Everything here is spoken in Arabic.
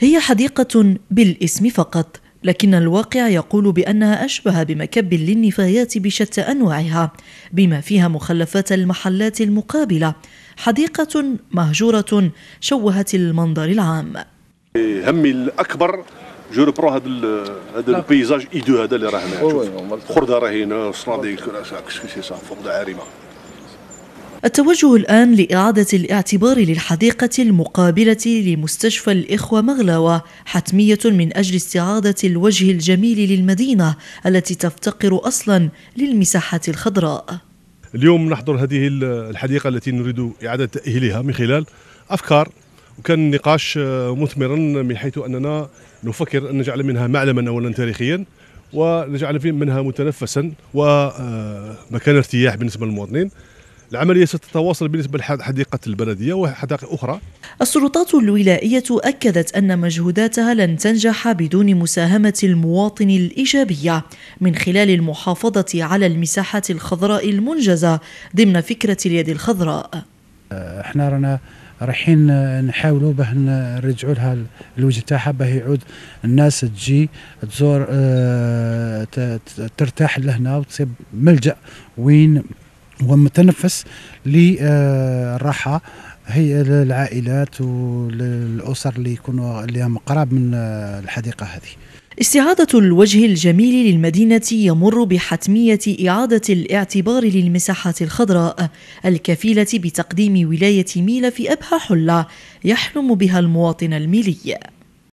هي حديقة بالاسم فقط لكن الواقع يقول بأنها أشبه بمكب للنفايات بشتى أنواعها بما فيها مخلفات المحلات المقابلة حديقة مهجورة شوهت المنظر العام همي الأكبر جو برو هذا هذا البيزاج ايدو هذا اللي راه هنا خرده راه هنا الصناديق كسكسي سا فوضى عارمه التوجه الآن لإعادة الاعتبار للحديقة المقابلة لمستشفى الإخوة مغلوة حتمية من أجل استعادة الوجه الجميل للمدينة التي تفتقر أصلا للمساحات الخضراء اليوم نحضر هذه الحديقة التي نريد إعادة تأهيلها من خلال أفكار وكان النقاش آه، مثمرا من حيث أننا نفكر أن نجعل منها معلما أولا تاريخيا ونجعل منها متنفسا ومكان آه، ارتياح بالنسبة للمواطنين العملية ستتواصل بالنسبة لحديقة البلدية وحدائق أخرى السلطات الولائية أكدت أن مجهوداتها لن تنجح بدون مساهمة المواطن الإيجابية من خلال المحافظة على المساحات الخضراء المنجزة ضمن فكرة اليد الخضراء أه، احنا رانا رايحين نحاولوا باه نرجعوا لها الوجه تاعها باه يعود الناس تجي تزور اه ترتاح لهنا وتصيب ملجا وين ومتنفس للراحه هي للعائلات وللاسر اللي يكونوا اللي هم قراب من الحديقه هذه استعادة الوجه الجميل للمدينة يمر بحتمية إعادة الاعتبار للمساحات الخضراء الكفيلة بتقديم ولاية ميلا في أبهى حلة يحلم بها المواطن الميلي